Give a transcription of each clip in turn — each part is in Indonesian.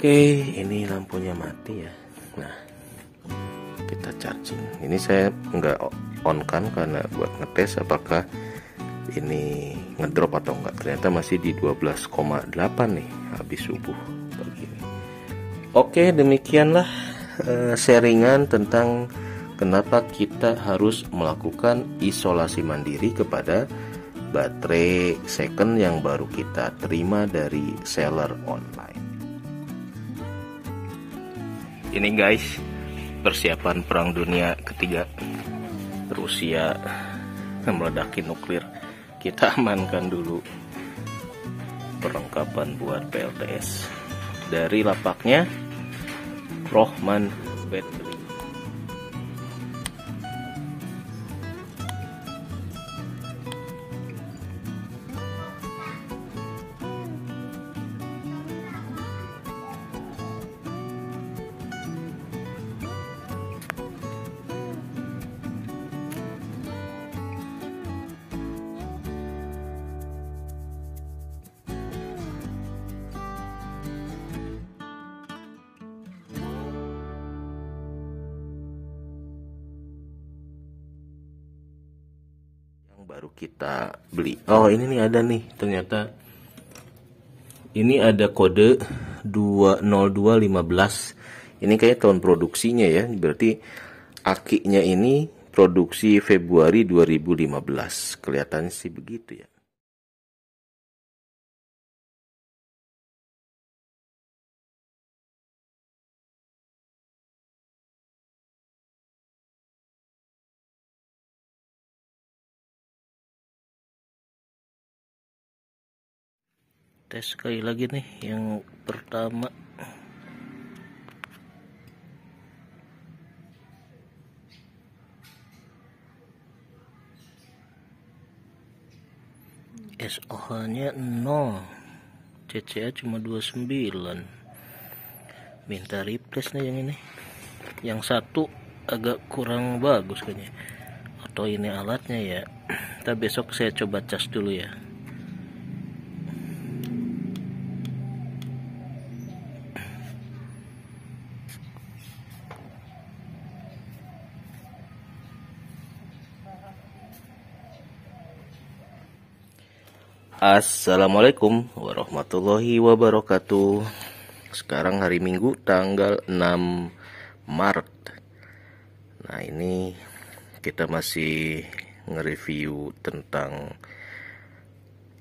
Oke, ini lampunya mati ya. Nah, kita charging. Ini saya nggak on kan karena buat ngetes apakah ini ngedrop atau enggak. Ternyata masih di 12,8 nih habis subuh begini. Oke, demikianlah eh, sharingan tentang kenapa kita harus melakukan isolasi mandiri kepada baterai second yang baru kita terima dari seller online ini guys persiapan perang dunia ketiga Rusia meledaki nuklir kita amankan dulu perlengkapan buat PLTS dari lapaknya Rohman Bedu. oh ini nih ada nih ternyata ini ada kode 20215 ini kayak tahun produksinya ya berarti akinya ini produksi Februari 2015 kelihatan sih begitu ya tes sekali lagi nih yang pertama SOH nya 0 CCA cuma 29 minta replace nih yang ini yang satu agak kurang bagus kayaknya atau ini alatnya ya kita besok saya coba cas dulu ya Assalamualaikum warahmatullahi wabarakatuh Sekarang hari Minggu tanggal 6 Maret Nah ini kita masih nge-review tentang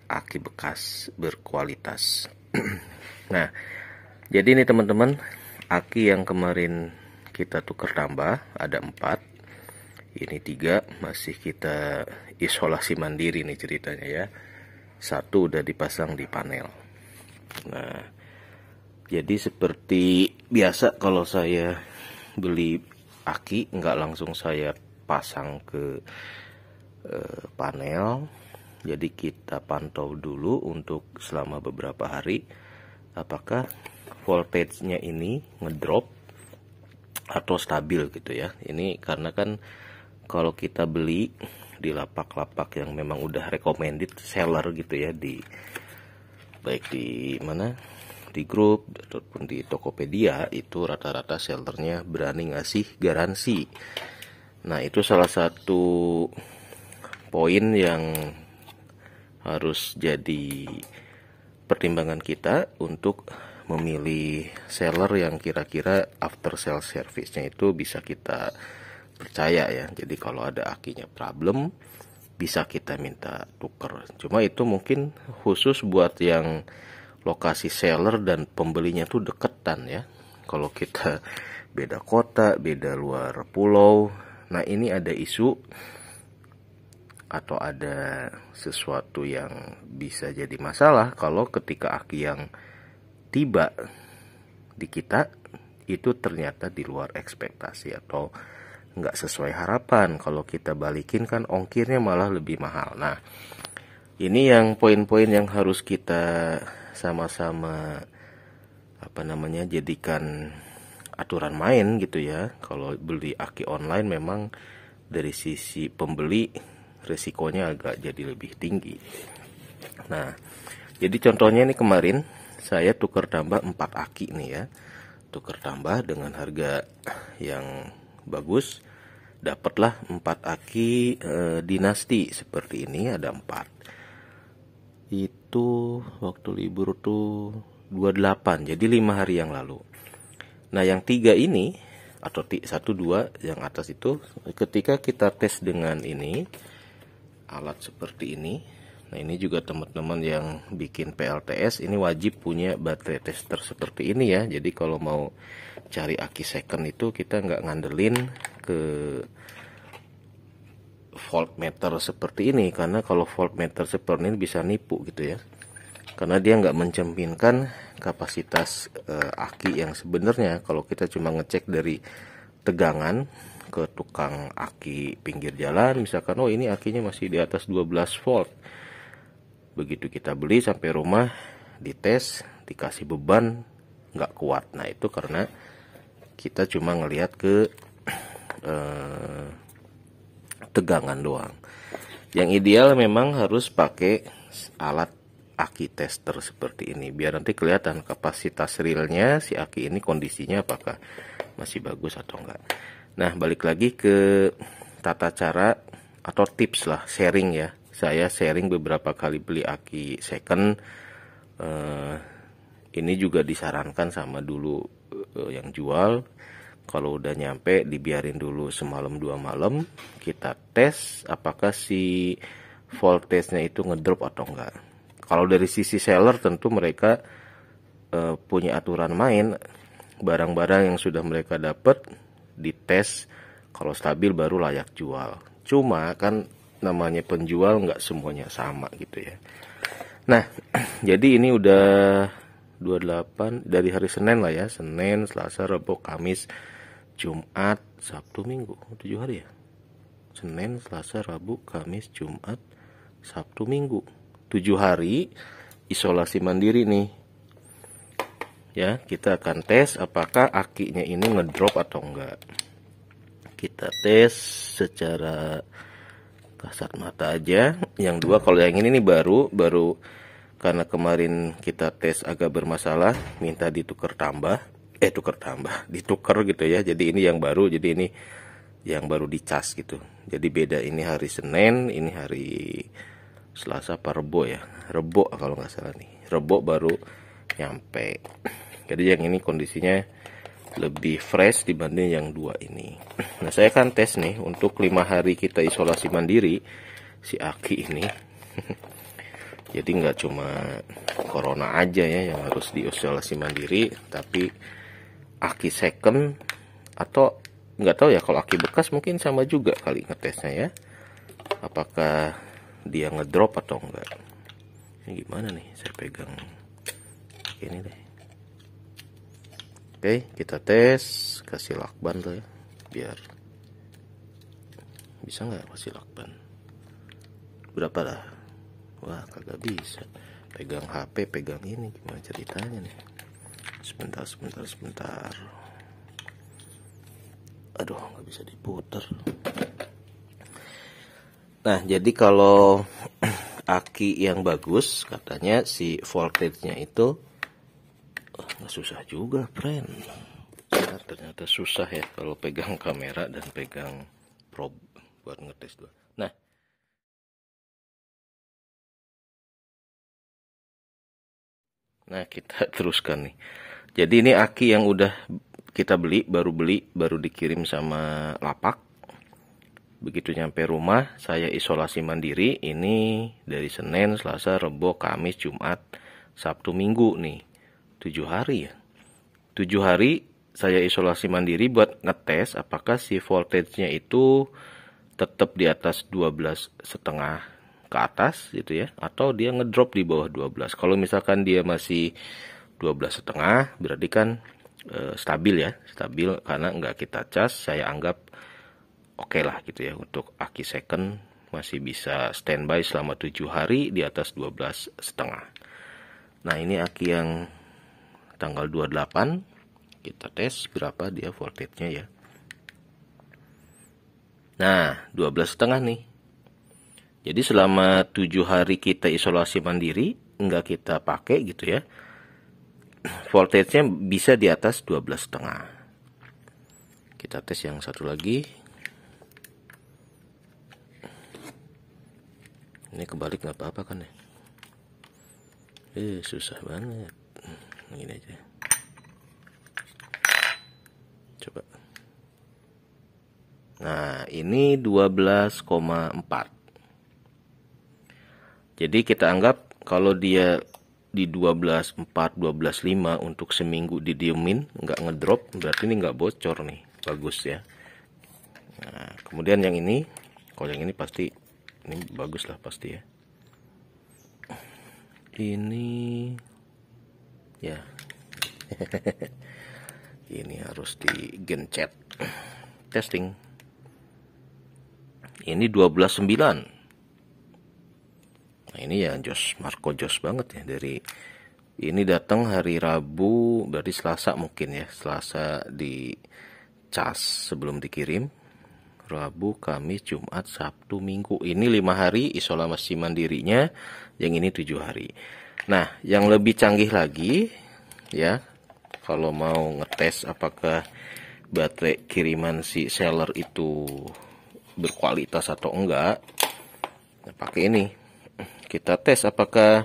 aki bekas berkualitas Nah jadi ini teman-teman aki yang kemarin kita tukar tambah ada 4 ini tiga masih kita isolasi mandiri nih ceritanya ya satu udah dipasang di panel nah jadi seperti biasa kalau saya beli aki nggak langsung saya pasang ke eh, panel jadi kita pantau dulu untuk selama beberapa hari apakah voltage-nya ini ngedrop atau stabil gitu ya ini karena kan kalau kita beli di lapak-lapak yang memang udah recommended seller gitu ya di baik di mana di grup ataupun di Tokopedia itu rata-rata sellernya berani ngasih garansi. Nah, itu salah satu poin yang harus jadi pertimbangan kita untuk memilih seller yang kira-kira after sales service-nya itu bisa kita percaya ya jadi kalau ada akinya problem bisa kita minta tuker cuma itu mungkin khusus buat yang lokasi seller dan pembelinya tuh deketan ya kalau kita beda kota beda luar pulau nah ini ada isu atau ada sesuatu yang bisa jadi masalah kalau ketika aki yang tiba di kita itu ternyata di luar ekspektasi atau nggak sesuai harapan. Kalau kita balikin kan ongkirnya malah lebih mahal. Nah, ini yang poin-poin yang harus kita sama-sama apa namanya jadikan aturan main gitu ya. Kalau beli aki online memang dari sisi pembeli resikonya agak jadi lebih tinggi. Nah, jadi contohnya ini kemarin saya tukar tambah 4 aki nih ya. Tukar tambah dengan harga yang bagus dapatlah empat aki e, dinasti seperti ini ada empat itu waktu libur tuh 28 jadi lima hari yang lalu nah yang tiga ini atau satu dua yang atas itu ketika kita tes dengan ini alat seperti ini Nah ini juga teman-teman yang bikin PLTS ini wajib punya baterai tester seperti ini ya. Jadi kalau mau cari aki second itu kita nggak ngandelin ke voltmeter seperti ini karena kalau voltmeter seperti ini bisa nipu gitu ya. Karena dia nggak mencerminkan kapasitas e, aki yang sebenarnya kalau kita cuma ngecek dari tegangan ke tukang aki pinggir jalan misalkan oh ini akinya masih di atas 12 volt begitu kita beli sampai rumah dites dikasih beban nggak kuat nah itu karena kita cuma ngelihat ke eh, tegangan doang yang ideal memang harus pakai alat aki tester seperti ini biar nanti kelihatan kapasitas realnya si aki ini kondisinya apakah masih bagus atau enggak nah balik lagi ke tata cara atau tips lah sharing ya saya sharing beberapa kali beli aki second uh, ini juga disarankan sama dulu uh, yang jual kalau udah nyampe dibiarin dulu semalam dua malam kita tes apakah si voltage-nya itu ngedrop atau enggak kalau dari sisi seller tentu mereka uh, punya aturan main barang-barang yang sudah mereka dapat dites kalau stabil baru layak jual cuma kan namanya penjual nggak semuanya sama gitu ya. Nah, jadi ini udah 28 dari hari Senin lah ya, Senin, Selasa, Rabu, Kamis, Jumat, Sabtu, Minggu, 7 hari ya. Senin, Selasa, Rabu, Kamis, Jumat, Sabtu, Minggu. 7 hari isolasi mandiri nih. Ya, kita akan tes apakah akinya ini ngedrop atau enggak. Kita tes secara kasat mata aja yang dua kalau yang ini nih baru baru karena kemarin kita tes agak bermasalah minta ditukar tambah eh tukar tambah ditukar gitu ya jadi ini yang baru jadi ini yang baru dicas gitu jadi beda ini hari Senin ini hari Selasa apa Rebo ya Rebo kalau nggak salah nih Rebo baru nyampe jadi yang ini kondisinya lebih fresh dibanding yang dua ini nah saya akan tes nih untuk lima hari kita isolasi mandiri si Aki ini jadi nggak cuma corona aja ya yang harus diisolasi mandiri tapi Aki second atau nggak tahu ya kalau Aki bekas mungkin sama juga kali ngetesnya ya apakah dia ngedrop atau enggak ini gimana nih saya pegang ini deh Oke, kita tes kasih lakban tuh ya, biar bisa nggak kasih lakban? Berapa lah? Wah, kagak bisa. Pegang HP, pegang ini gimana ceritanya nih? Sebentar, sebentar, sebentar. Aduh, nggak bisa diputer. Nah, jadi kalau aki yang bagus katanya si voltage-nya itu nggak susah juga friend iya, ternyata susah ya kalau pegang kamera dan pegang probe buat ngetes dua nah nah kita teruskan nih jadi ini aki yang udah kita beli baru beli baru dikirim sama lapak begitu nyampe rumah saya isolasi mandiri ini dari Senin Selasa Rebo Kamis Jumat Sabtu Minggu nih tujuh hari ya tujuh hari saya isolasi mandiri buat ngetes apakah si voltage-nya itu tetap di atas 12 setengah ke atas gitu ya atau dia ngedrop di bawah 12 kalau misalkan dia masih 12 setengah berarti kan e, stabil ya stabil karena nggak kita cas saya anggap oke okay lah gitu ya untuk aki second masih bisa standby selama tujuh hari di atas 12 setengah nah ini aki yang tanggal 28 kita tes berapa dia voltage-nya ya. Nah, 12 setengah nih. Jadi selama 7 hari kita isolasi mandiri, enggak kita pakai gitu ya. Voltage-nya bisa di atas 12 setengah. Kita tes yang satu lagi. Ini kebalik nggak apa-apa kan ya? Eh, susah banget ini aja coba nah ini 12,4 jadi kita anggap kalau dia di 12.4, 12.5 untuk seminggu didiemin, nggak ngedrop, berarti ini nggak bocor nih, bagus ya. Nah, kemudian yang ini, kalau yang ini pasti, ini bagus lah pasti ya. Ini ya ini harus digencet testing ini 12.9 nah ini ya Jos Marco Jos banget ya dari ini datang hari Rabu berarti Selasa mungkin ya Selasa di cas sebelum dikirim Rabu, Kamis, Jumat, Sabtu, Minggu ini lima hari isolasi mandirinya yang ini tujuh hari Nah, yang lebih canggih lagi ya, kalau mau ngetes apakah baterai kiriman si seller itu berkualitas atau enggak, nah, pakai ini. Kita tes apakah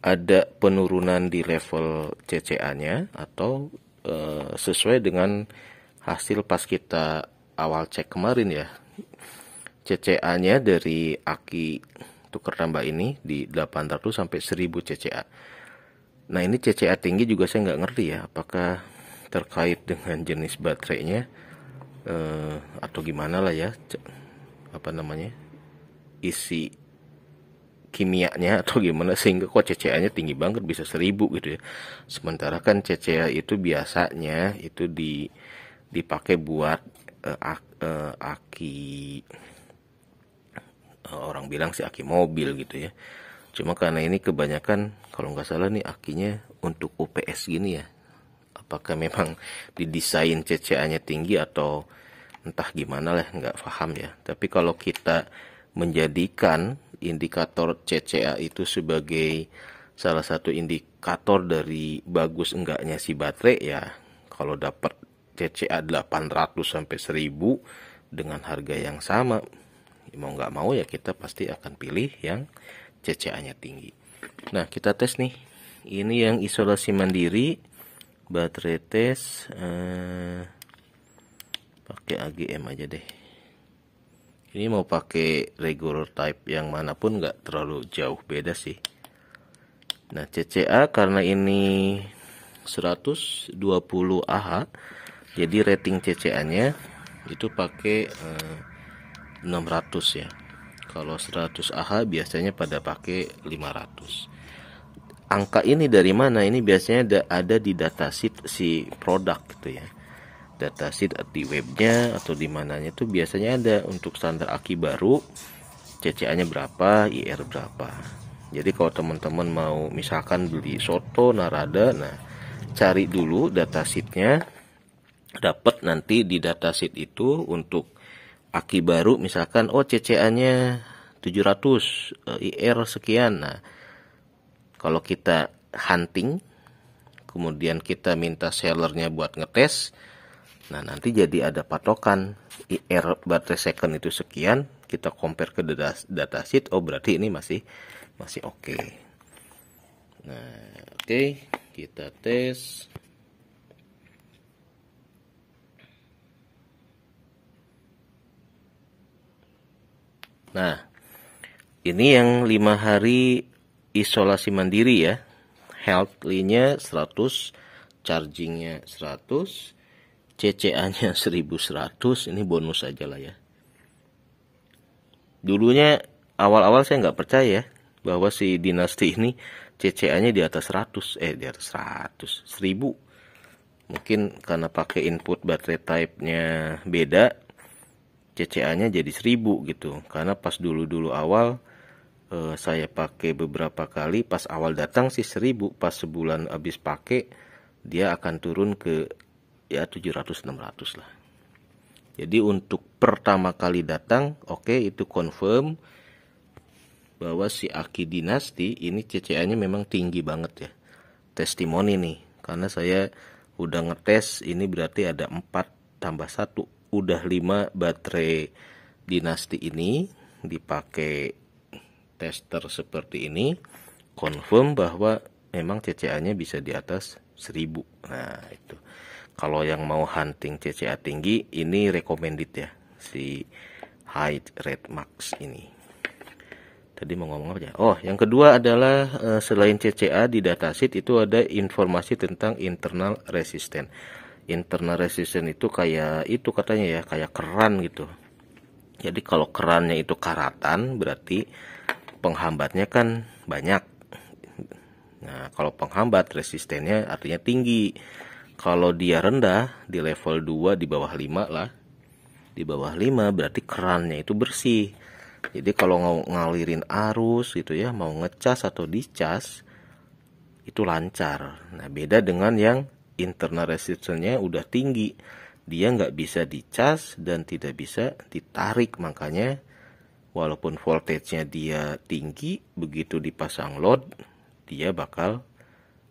ada penurunan di level CCA-nya atau e, sesuai dengan hasil pas kita awal cek kemarin ya. CCA-nya dari aki untuk tambah ini di 800 sampai 1000 CCA. Nah ini CCA tinggi juga saya nggak ngerti ya apakah terkait dengan jenis baterainya eh, atau gimana lah ya apa namanya isi kimianya atau gimana sehingga kok CCA-nya tinggi banget bisa 1000 gitu ya. Sementara kan CCA itu biasanya itu di dipakai buat uh, aki Eh, orang bilang sih aki mobil gitu ya cuma karena ini kebanyakan kalau nggak salah nih akinya untuk UPS gini ya apakah memang didesain CCA-nya tinggi atau entah gimana lah nggak paham ya tapi kalau kita menjadikan indikator CCA itu sebagai salah satu indikator dari bagus enggaknya si baterai ya kalau dapat CCA 800 sampai 1000 dengan harga yang sama mau nggak mau ya kita pasti akan pilih yang CCA-nya tinggi. Nah, kita tes nih. Ini yang isolasi mandiri, baterai tes eh, pakai AGM aja deh. Ini mau pakai regular type yang manapun nggak terlalu jauh beda sih. Nah, CCA karena ini 120 AH, jadi rating CCA-nya itu pakai eh, 600 ya kalau 100 AH biasanya pada pakai 500 angka ini dari mana ini biasanya ada, ada di datasheet si produk gitu ya datasheet di webnya atau di mananya itu biasanya ada untuk standar aki baru CCA nya berapa IR berapa jadi kalau teman-teman mau misalkan beli soto narada nah cari dulu datasheetnya dapat nanti di datasheet itu untuk aki baru misalkan oh CCA-nya 700 eh, IR sekian. Nah, kalau kita hunting kemudian kita minta sellernya buat ngetes nah nanti jadi ada patokan IR baterai second itu sekian kita compare ke data sheet. oh berarti ini masih masih oke okay. nah oke okay. kita tes Nah, ini yang 5 hari isolasi mandiri ya. Health nya 100, charging-nya 100, CCA-nya 1100, ini bonus aja lah ya. Dulunya awal-awal saya nggak percaya bahwa si dinasti ini CCA-nya di atas 100, eh di atas 100, 1000. Mungkin karena pakai input baterai type-nya beda, CCA-nya jadi 1000 gitu. Karena pas dulu-dulu awal eh, saya pakai beberapa kali, pas awal datang sih 1000, pas sebulan habis pakai dia akan turun ke ya 700 600 lah. Jadi untuk pertama kali datang, oke okay, itu confirm bahwa si Aki Dinasti ini CCA-nya memang tinggi banget ya. Testimoni nih, karena saya udah ngetes ini berarti ada 4 tambah 1 udah 5 baterai dinasti ini dipakai tester seperti ini confirm bahwa memang CCA-nya bisa di atas 1000. Nah, itu. Kalau yang mau hunting CCA tinggi ini recommended ya si high Red Max ini. Tadi mau ngomong apa ya? Oh, yang kedua adalah eh, selain CCA di datasheet itu ada informasi tentang internal resisten internal resistance itu kayak itu katanya ya kayak keran gitu jadi kalau kerannya itu karatan berarti penghambatnya kan banyak nah kalau penghambat resistennya artinya tinggi kalau dia rendah di level 2 di bawah 5 lah di bawah 5 berarti kerannya itu bersih jadi kalau mau ngalirin arus gitu ya mau ngecas atau dicas itu lancar nah beda dengan yang internal resistance-nya udah tinggi dia nggak bisa dicas dan tidak bisa ditarik makanya walaupun voltage-nya dia tinggi begitu dipasang load dia bakal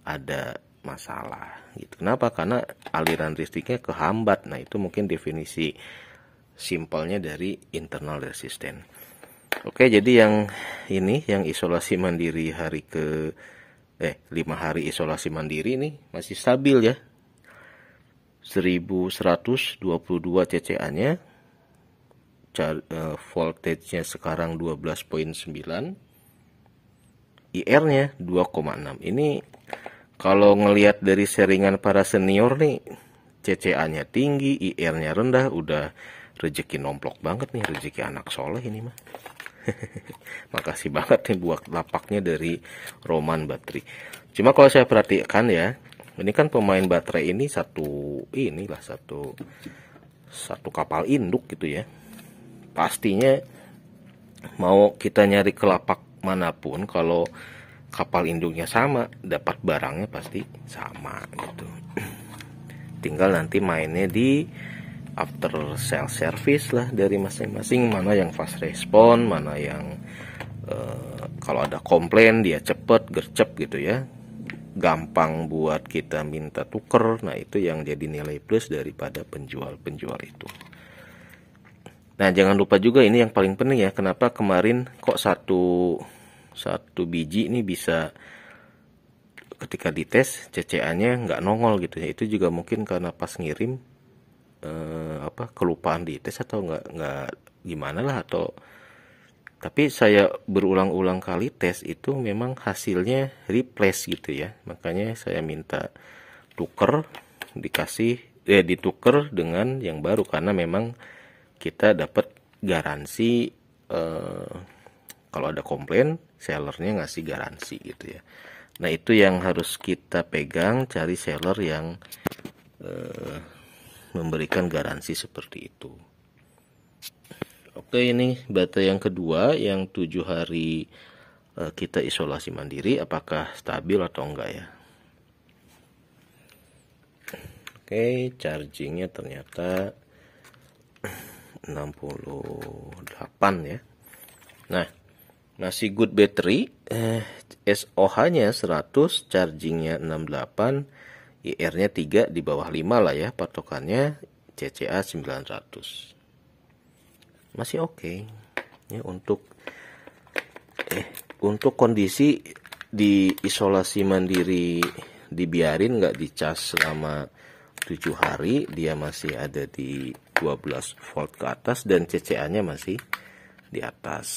ada masalah gitu kenapa karena aliran listriknya kehambat nah itu mungkin definisi simpelnya dari internal resistance oke jadi yang ini yang isolasi mandiri hari ke eh 5 hari isolasi mandiri ini masih stabil ya 1122 CCA-nya eh, voltage-nya sekarang 12.9 IR-nya 2,6 ini kalau ngelihat dari seringan para senior nih CCA-nya tinggi IR-nya rendah udah rezeki nomplok banget nih rezeki anak soleh ini mah Makasih banget nih buat lapaknya dari Roman Baterai. Cuma kalau saya perhatikan ya, ini kan pemain baterai ini satu inilah satu satu kapal induk gitu ya. Pastinya mau kita nyari ke lapak manapun kalau kapal induknya sama, dapat barangnya pasti sama gitu. Tinggal nanti mainnya di after sales service lah dari masing-masing mana yang fast respon mana yang uh, kalau ada komplain dia cepet gercep gitu ya gampang buat kita minta tuker nah itu yang jadi nilai plus daripada penjual-penjual itu nah jangan lupa juga ini yang paling penting ya kenapa kemarin kok satu satu biji ini bisa ketika dites CCA nya nggak nongol gitu ya itu juga mungkin karena pas ngirim eh, apa kelupaan di tes atau nggak nggak gimana lah atau tapi saya berulang-ulang kali tes itu memang hasilnya replace gitu ya makanya saya minta tuker dikasih eh dituker dengan yang baru karena memang kita dapat garansi eh, kalau ada komplain sellernya ngasih garansi gitu ya nah itu yang harus kita pegang cari seller yang eh, memberikan garansi seperti itu. Oke, ini baterai yang kedua yang tujuh hari e, kita isolasi mandiri apakah stabil atau enggak ya. Oke, chargingnya ternyata 68 ya. Nah, masih good battery, eh, SOH-nya 100, chargingnya 68, IR-nya 3 di bawah 5 lah ya patokannya CCA 900 masih oke okay. ya untuk eh untuk kondisi di isolasi mandiri dibiarin nggak dicas selama 7 hari dia masih ada di 12 volt ke atas dan CCA nya masih di atas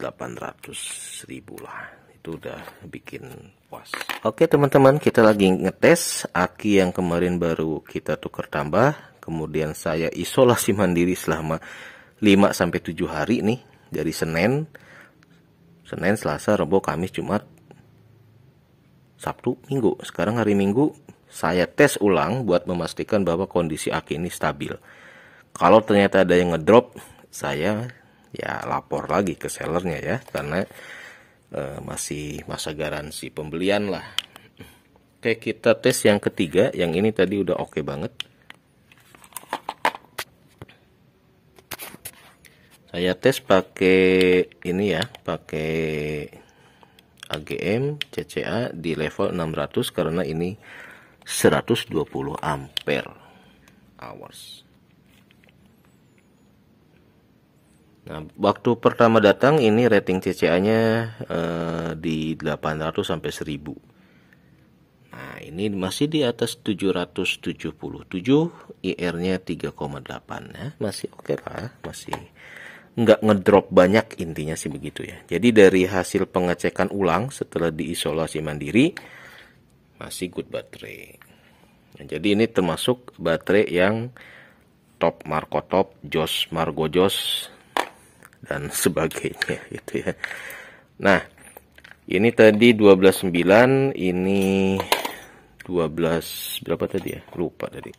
800 ribu lah itu udah bikin puas oke teman-teman kita lagi ngetes aki yang kemarin baru kita tuker tambah kemudian saya isolasi mandiri selama 5 sampai 7 hari nih dari Senin Senin, Selasa, Rabu, Kamis, Jumat, Sabtu, Minggu. Sekarang hari Minggu saya tes ulang buat memastikan bahwa kondisi aki ini stabil. Kalau ternyata ada yang ngedrop, saya ya lapor lagi ke sellernya ya karena Eh, masih masa garansi pembelian lah oke kita tes yang ketiga yang ini tadi udah oke okay banget saya tes pakai ini ya pakai AGM CCA di level 600 karena ini 120 ampere hours Nah, waktu pertama datang ini rating CCA-nya eh, di 800 sampai 1000. Nah, ini masih di atas 777, IR-nya 3,8 ya. Masih oke okay lah, masih nggak ngedrop banyak intinya sih begitu ya. Jadi dari hasil pengecekan ulang setelah diisolasi mandiri masih good baterai. Nah, jadi ini termasuk baterai yang top Marco Top, Jos Margo Jos dan sebagainya gitu ya. Nah, ini tadi 129, ini 12 berapa tadi ya? Lupa tadi.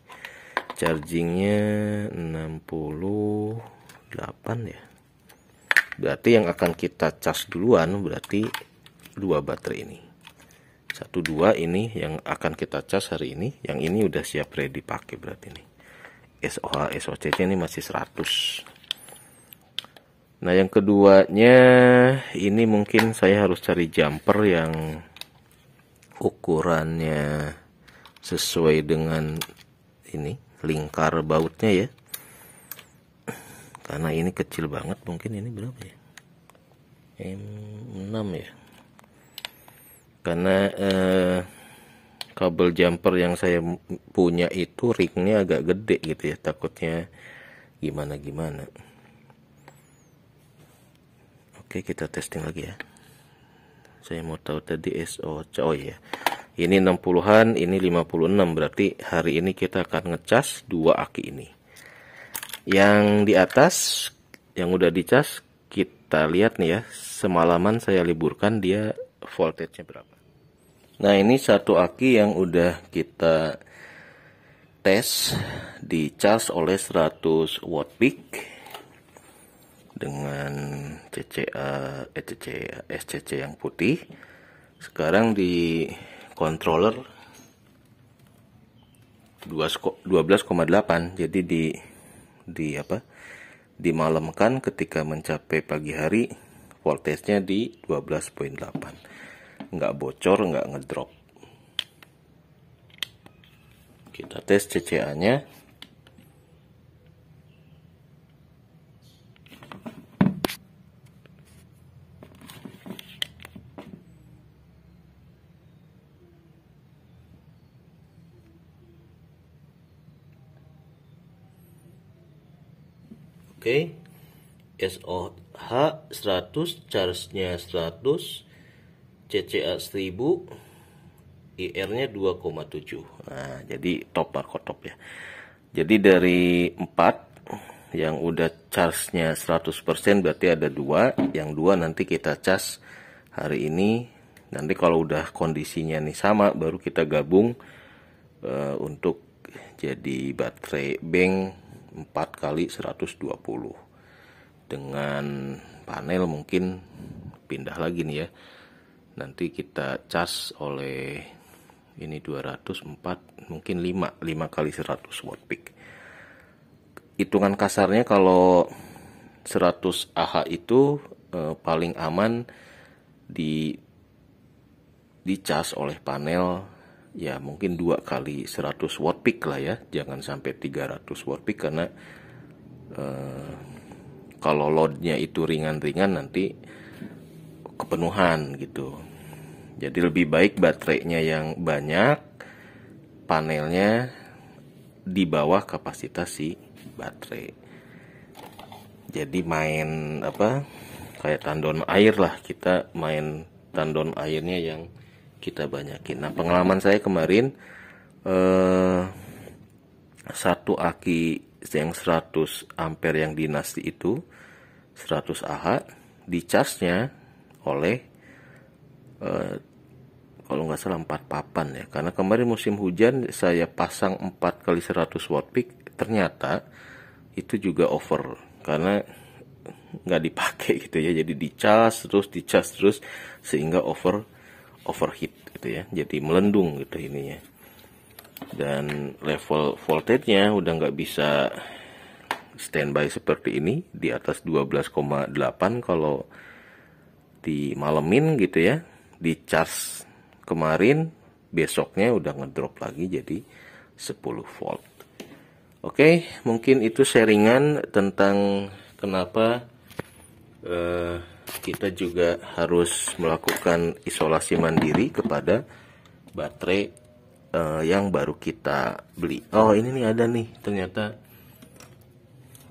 Chargingnya 68 ya. Berarti yang akan kita charge duluan berarti dua baterai ini. Satu dua ini yang akan kita cas hari ini, yang ini udah siap ready pakai berarti ini. SOH SOCC ini masih 100 Nah, yang keduanya ini mungkin saya harus cari jumper yang ukurannya sesuai dengan ini lingkar bautnya ya. Karena ini kecil banget mungkin ini berapa ya? M6 ya. Karena eh, kabel jumper yang saya punya itu ringnya agak gede gitu ya, takutnya gimana-gimana. Oke, kita testing lagi ya. Saya mau tahu tadi SO. Oh iya. Ini 60-an, ini 56. Berarti hari ini kita akan ngecas dua aki ini. Yang di atas yang udah dicas kita lihat nih ya. Semalaman saya liburkan dia voltage-nya berapa. Nah, ini satu aki yang udah kita tes dicas oleh 100 watt peak dengan CCA eh, SCC eh, eh, yang putih sekarang di controller 12,8 jadi di di apa dimalamkan ketika mencapai pagi hari voltage-nya di 12.8 nggak bocor nggak ngedrop kita tes CCA nya oke okay. SOH 100 charge-nya 100 CCA 1000 IR nya 2,7 nah jadi top barcode top ya jadi dari 4 yang udah charge-nya 100% berarti ada 2, yang 2 nanti kita charge hari ini nanti kalau udah kondisinya nih sama baru kita gabung uh, untuk jadi baterai bank 4 kali 120 dengan panel mungkin pindah lagi nih ya nanti kita cas oleh ini 204 mungkin 5 5 kali 100 watt peak hitungan kasarnya kalau 100 AH itu eh, paling aman di dicas oleh panel ya mungkin dua kali 100 watt peak lah ya jangan sampai 300 watt peak karena uh, kalau loadnya itu ringan-ringan nanti kepenuhan gitu jadi lebih baik baterainya yang banyak panelnya di bawah kapasitas si baterai jadi main apa kayak tandon air lah kita main tandon airnya yang kita banyakin nah pengalaman saya kemarin eh, satu aki yang 100 ampere yang dinasti itu 100 AH di charge nya oleh eh, kalau nggak salah 4 papan ya karena kemarin musim hujan saya pasang 4 kali 100 watt peak ternyata itu juga over karena nggak dipakai gitu ya jadi dicas terus dicas terus sehingga over overheat gitu ya jadi melendung gitu ininya dan level voltage-nya udah nggak bisa standby seperti ini di atas 12,8 kalau di dimalemin gitu ya di charge kemarin besoknya udah ngedrop lagi jadi 10 volt oke okay, mungkin itu sharingan tentang kenapa uh, kita juga harus melakukan isolasi mandiri kepada baterai uh, yang baru kita beli. Oh, ini nih ada nih, ternyata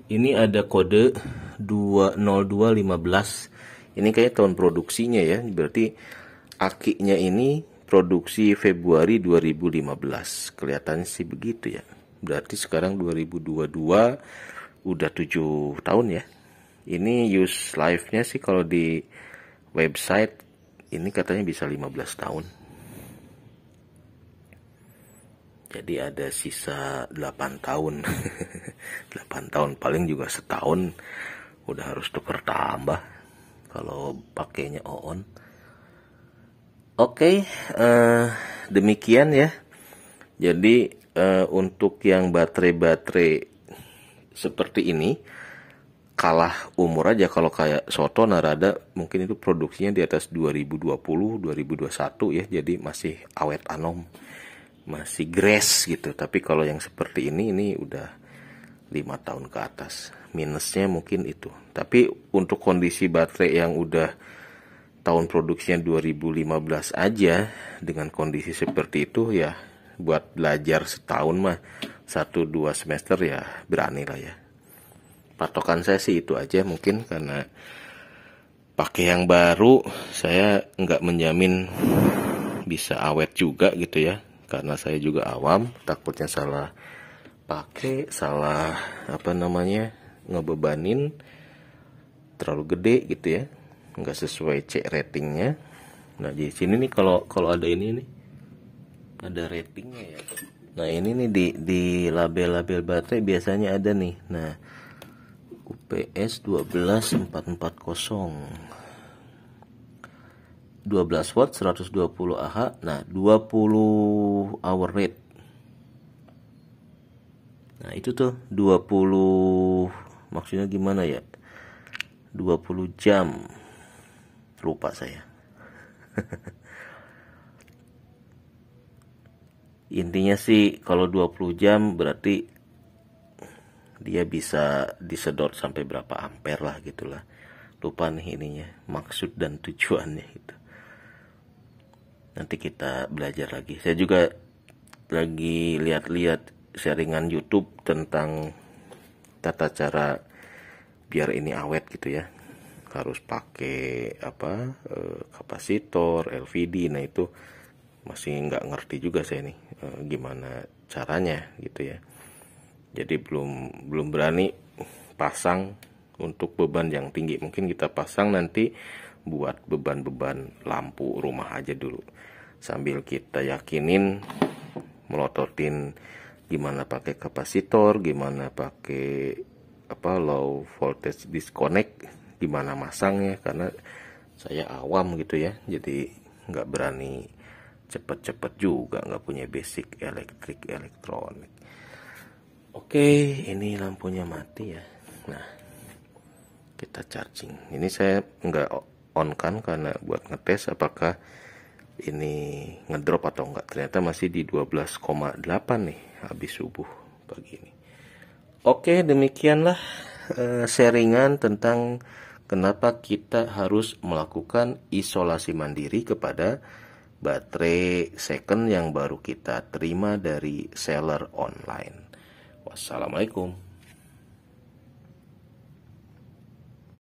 ini ada kode 20215. Ini kayak tahun produksinya ya, berarti akinya ini produksi Februari 2015. Kelihatannya sih begitu ya. Berarti sekarang 2022 udah 7 tahun ya ini use life nya sih kalau di website ini katanya bisa 15 tahun jadi ada sisa 8 tahun 8 tahun paling juga setahun udah harus tuker tambah kalau pakainya on oke okay, uh, eh, demikian ya jadi uh, untuk yang baterai-baterai seperti ini kalah umur aja kalau kayak Soto Narada mungkin itu produksinya di atas 2020 2021 ya jadi masih awet anom masih grass gitu tapi kalau yang seperti ini ini udah lima tahun ke atas minusnya mungkin itu tapi untuk kondisi baterai yang udah tahun produksinya 2015 aja dengan kondisi seperti itu ya buat belajar setahun mah satu dua semester ya berani lah ya patokan saya sih itu aja mungkin karena pakai yang baru saya nggak menjamin bisa awet juga gitu ya karena saya juga awam takutnya salah pakai salah apa namanya ngebebanin terlalu gede gitu ya nggak sesuai cek ratingnya nah di sini nih kalau kalau ada ini nih ada ratingnya ya nah ini nih di di label-label baterai biasanya ada nih nah PS 12440 12 watt 120 AH nah 20 hour rate nah itu tuh 20 maksudnya gimana ya 20 jam lupa saya intinya sih kalau 20 jam berarti dia bisa disedot sampai berapa ampere lah gitulah lupa nih ininya maksud dan tujuannya gitu nanti kita belajar lagi saya juga lagi lihat-lihat sharingan YouTube tentang tata cara biar ini awet gitu ya harus pakai apa eh, kapasitor LVD nah itu masih nggak ngerti juga saya nih eh, gimana caranya gitu ya jadi belum belum berani pasang untuk beban yang tinggi mungkin kita pasang nanti buat beban-beban lampu rumah aja dulu sambil kita yakinin melototin gimana pakai kapasitor gimana pakai apa low voltage disconnect gimana masangnya karena saya awam gitu ya jadi nggak berani cepet-cepet juga nggak punya basic elektrik elektronik Oke, ini lampunya mati ya. Nah, kita charging. Ini saya nggak on kan karena buat ngetes apakah ini ngedrop atau enggak. Ternyata masih di 12,8 nih habis subuh pagi ini. Oke, demikianlah eh, sharingan tentang kenapa kita harus melakukan isolasi mandiri kepada baterai second yang baru kita terima dari seller online. Wassalamualaikum.